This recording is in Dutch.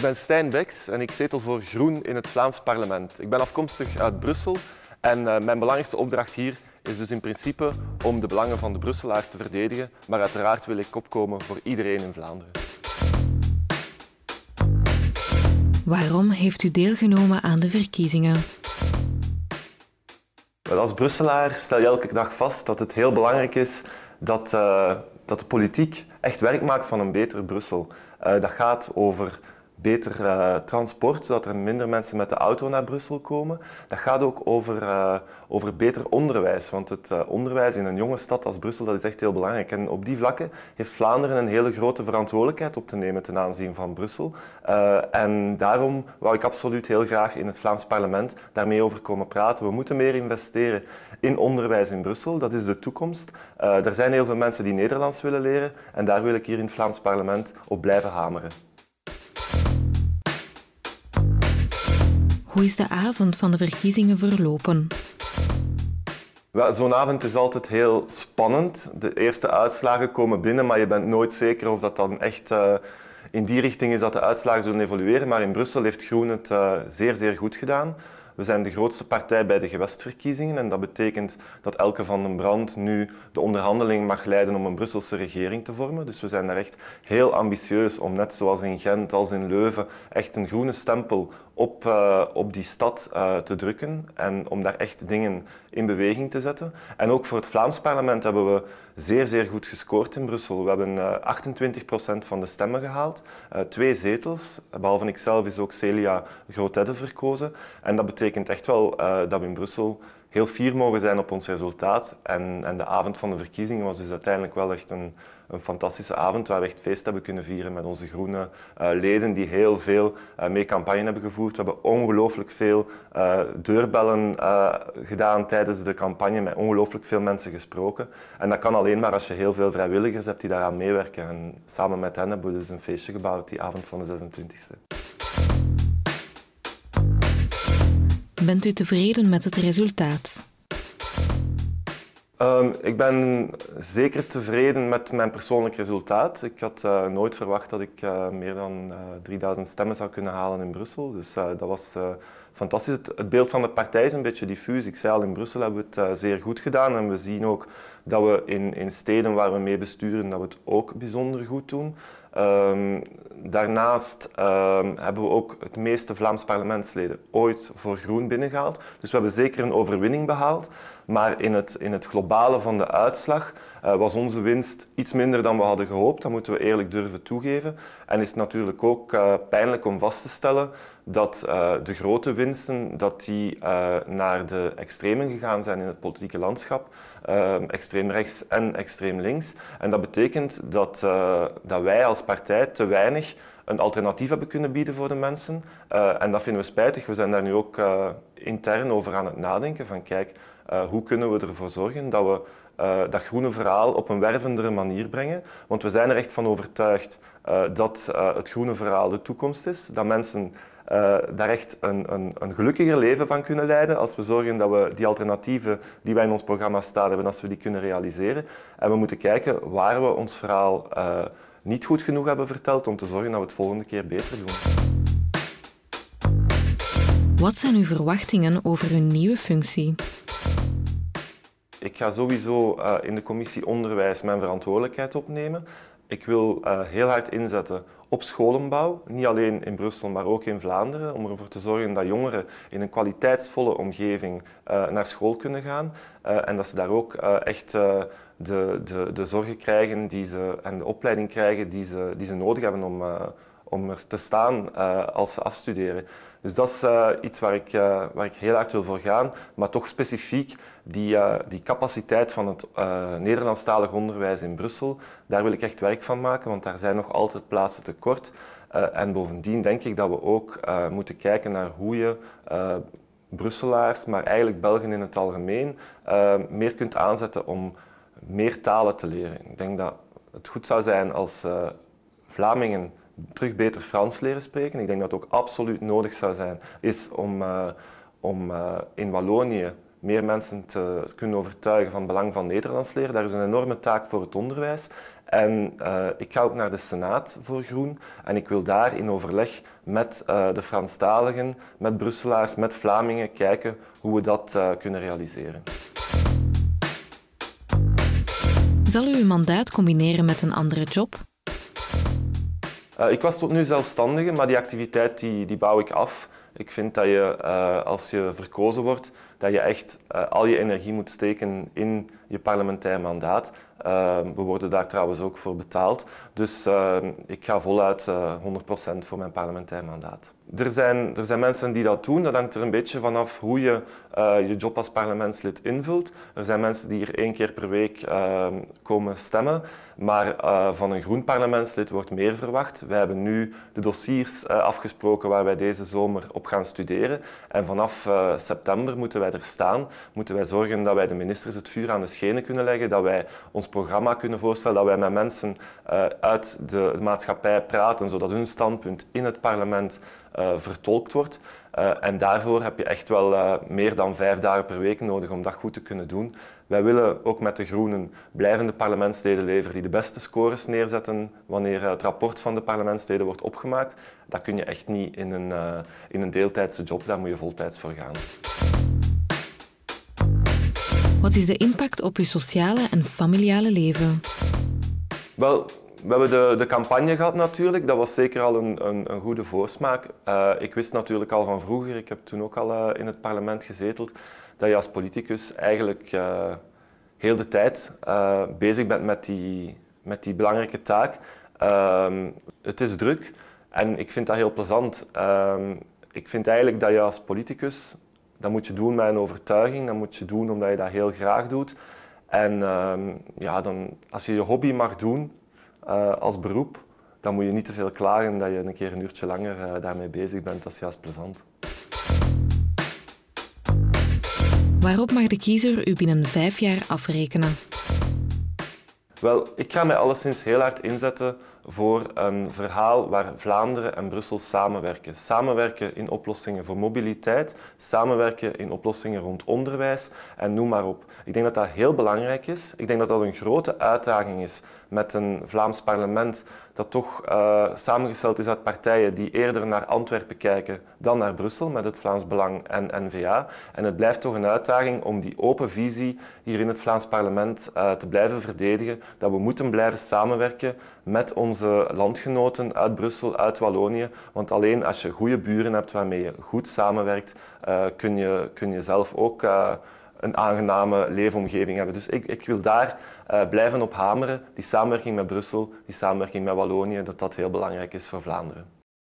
Ik ben Stijn Beks en ik zetel voor Groen in het Vlaams parlement. Ik ben afkomstig uit Brussel en eh, mijn belangrijkste opdracht hier is dus in principe om de belangen van de Brusselaars te verdedigen, maar uiteraard wil ik opkomen voor iedereen in Vlaanderen. Waarom heeft u deelgenomen aan de verkiezingen? Als Brusselaar stel je elke dag vast dat het heel belangrijk is dat, eh, dat de politiek echt werk maakt van een beter Brussel. Uh, dat gaat over beter eh, transport, zodat er minder mensen met de auto naar Brussel komen. Dat gaat ook over, eh, over beter onderwijs, want het eh, onderwijs in een jonge stad als Brussel dat is echt heel belangrijk. En op die vlakken heeft Vlaanderen een hele grote verantwoordelijkheid op te nemen ten aanzien van Brussel. en daarom wou ik absoluut heel graag in het Vlaams parlement daarmee over komen praten. We moeten meer investeren in onderwijs in Brussel, dat is de toekomst. er zijn heel veel mensen die Nederlands willen leren en daar wil ik hier in het Vlaams parlement op blijven hameren. Hoe is de avond van de verkiezingen verlopen? Zo'n avond is altijd heel spannend. De eerste uitslagen komen binnen, maar je bent nooit zeker of dat dan echt eh, in die richting is dat de uitslagen zullen evolueren. Maar in Brussel heeft Groen het eh, zeer, zeer goed gedaan. We zijn de grootste partij bij de gewestverkiezingen en dat betekent dat Elke van den Brand nu de onderhandeling mag leiden om een Brusselse regering te vormen. Dus we zijn daar echt heel ambitieus om net zoals in Gent als in Leuven echt een groene stempel op, eh, op die stad eh, te drukken en om daar echt dingen in beweging te zetten. En ook voor het Vlaams parlement hebben we zeer, zeer goed gescoord in Brussel. We hebben uh, eh, 28% van de stemmen gehaald, twee zetels. Behalve ikzelf is ook Celia Grotedde verkozen. En dat betekent echt wel dat we in Brussel heel fier mogen zijn op ons resultaat. En, en de avond van de verkiezingen was dus uiteindelijk wel echt een, een fantastische avond waar we echt feest hebben kunnen vieren met onze groene eh, leden die heel veel eh, mee campagne hebben gevoerd. We hebben ongelooflijk veel eh, deurbellen gedaan tijdens de campagne, met ongelooflijk veel mensen gesproken. En dat kan alleen maar als je heel veel vrijwilligers hebt die daaraan meewerken. En samen met hen hebben we dus een feestje gebouwd die avond van de 26e. Bent u tevreden met het resultaat? Ehm, ik ben zeker tevreden met mijn persoonlijk resultaat. Ik had eh, nooit verwacht dat ik eh, meer dan 3000 eh, stemmen zou kunnen halen in Brussel. Dus dat was fantastisch. Het, het, beeld van de partij is een beetje diffuus. Ik zei al, in Brussel hebben we het eh, zeer goed gedaan. En we zien ook dat we in, in steden waar we mee besturen, dat we het ook bijzonder goed doen. Ehm, daarnaast ehm, hebben we ook het meeste Vlaams parlementsleden ooit voor groen binnengehaald. Dus we hebben zeker een overwinning behaald. Maar in het, in het globale van de uitslag eh, was onze winst iets minder dan we hadden gehoopt. Dat moeten we eerlijk durven toegeven. En is natuurlijk ook eh, pijnlijk om vast te stellen dat eh, de grote winsten dat die, naar de extremen gegaan zijn in het politieke landschap. extreem rechts en extreem links. En dat betekent dat, dat wij als partij te weinig een alternatief hebben kunnen bieden voor de mensen. en dat vinden we spijtig. We zijn daar nu ook intern over aan het nadenken van kijk, hoe kunnen we ervoor zorgen dat we eh, dat groene verhaal op een wervendere manier brengen. Want we zijn er echt van overtuigd eh, dat eh, het groene verhaal de toekomst is. Dat mensen daar echt een, een, een, gelukkiger leven van kunnen leiden als we zorgen dat we die alternatieven die wij in ons programma staan hebben, als we die kunnen realiseren. En we moeten kijken waar we ons verhaal niet goed genoeg hebben verteld om te zorgen dat we het volgende keer beter doen. Wat zijn uw verwachtingen over uw nieuwe functie? ik ga sowieso eh, in de commissie onderwijs mijn verantwoordelijkheid opnemen. Ik wil eh, heel hard inzetten op scholenbouw, niet alleen in Brussel, maar ook in Vlaanderen, om ervoor te zorgen dat jongeren in een kwaliteitsvolle omgeving eh, naar school kunnen gaan en dat ze daar ook echt de, de, de zorgen krijgen die ze, en de opleiding krijgen die ze, die ze nodig hebben om, om er te staan eh, als ze afstuderen. Dus dat is eh, iets waar ik, eh, waar ik heel hard wil voor gaan, maar toch specifiek die, die capaciteit van het Nederlandstalig onderwijs in Brussel. Daar wil ik echt werk van maken, want daar zijn nog altijd plaatsen tekort. en bovendien denk ik dat we ook moeten kijken naar hoe je Brusselaars, maar eigenlijk Belgen in het algemeen, meer kunt aanzetten om meer talen te leren. Ik denk dat het goed zou zijn als Vlamingen terug beter Frans leren spreken. Ik denk dat het ook absoluut nodig zou zijn, is om, eh, om eh, in Wallonië meer mensen te kunnen overtuigen van het belang van Nederlands leren. Daar is een enorme taak voor het onderwijs. En eh, ik ga ook naar de Senaat voor Groen en ik wil daar in overleg met de Franstaligen, met Brusselaars, met Vlamingen kijken hoe we dat kunnen realiseren. Zal u uw mandaat combineren met een andere job? Eh, ik was tot nu zelfstandige, maar die activiteit die, die bouw ik af. Ik vind dat je, eh, als je verkozen wordt, dat je echt eh, al je energie moet steken in je parlementair mandaat. Ehm, we worden daar trouwens ook voor betaald. Dus ehm, ik ga voluit 100% voor mijn parlementair mandaat. Er zijn, er zijn mensen die dat doen. Dat hangt er een beetje vanaf hoe je eh, je job als parlementslid invult. Er zijn mensen die hier één keer per week ehm, komen stemmen. Maar eh, van een groen parlementslid wordt meer verwacht. Wij hebben nu de dossiers eh, afgesproken waar wij deze zomer op gaan studeren. En vanaf september moeten wij er staan. Moeten wij zorgen dat wij de ministers het vuur aan de schenen kunnen leggen. Dat wij ons programma kunnen voorstellen. Dat wij met mensen uit de maatschappij praten. Zodat hun standpunt in het parlement eh, vertolkt wordt. Eh, en daarvoor heb je echt wel eh, meer dan vijf dagen per week nodig om dat goed te kunnen doen. Wij willen ook met de Groenen blijvende parlementsleden leveren die de beste scores neerzetten wanneer het rapport van de parlementsleden wordt opgemaakt. Dat kun je echt niet in een, in een deeltijdse job, daar moet je voltijds voor gaan. Wat is de impact op je sociale en familiale leven? Wel, we hebben de, de campagne gehad natuurlijk. Dat was zeker al een, een, een goede voorsmaak. Eh, ik wist natuurlijk al van vroeger, ik heb toen ook al eh, in het parlement gezeteld, dat je als politicus eigenlijk eh, heel de tijd bezig bent met die, met die belangrijke taak. Ehm, het is druk en ik vind dat heel plezant. Ehm, ik vind eigenlijk dat je als politicus, dat moet je doen met een overtuiging, dat moet je doen omdat je dat heel graag doet. En ehm, ja, dan, als je je hobby mag doen, eh, als beroep, dan moet je niet te veel klagen dat je een keer een uurtje langer eh, daarmee bezig bent. Dat is juist plezant. Waarop mag de kiezer u binnen vijf jaar afrekenen? Wel, ik ga mij alleszins heel hard inzetten voor een verhaal waar Vlaanderen en Brussel samenwerken. Samenwerken in oplossingen voor mobiliteit, samenwerken in oplossingen rond onderwijs en noem maar op. Ik denk dat dat heel belangrijk is. Ik denk dat dat een grote uitdaging is met een Vlaams parlement dat toch eh, samengesteld is uit partijen die eerder naar Antwerpen kijken dan naar Brussel met het Vlaams Belang en N-VA. En het blijft toch een uitdaging om die open visie hier in het Vlaams parlement eh, te blijven verdedigen, dat we moeten blijven samenwerken met onze landgenoten uit Brussel, uit Wallonië. Want alleen als je goede buren hebt waarmee je goed samenwerkt, eh, kun, je, kun je zelf ook een aangename leefomgeving hebben. Dus ik, ik wil daar eh, blijven op hameren. Die samenwerking met Brussel, die samenwerking met Wallonië, dat dat heel belangrijk is voor Vlaanderen.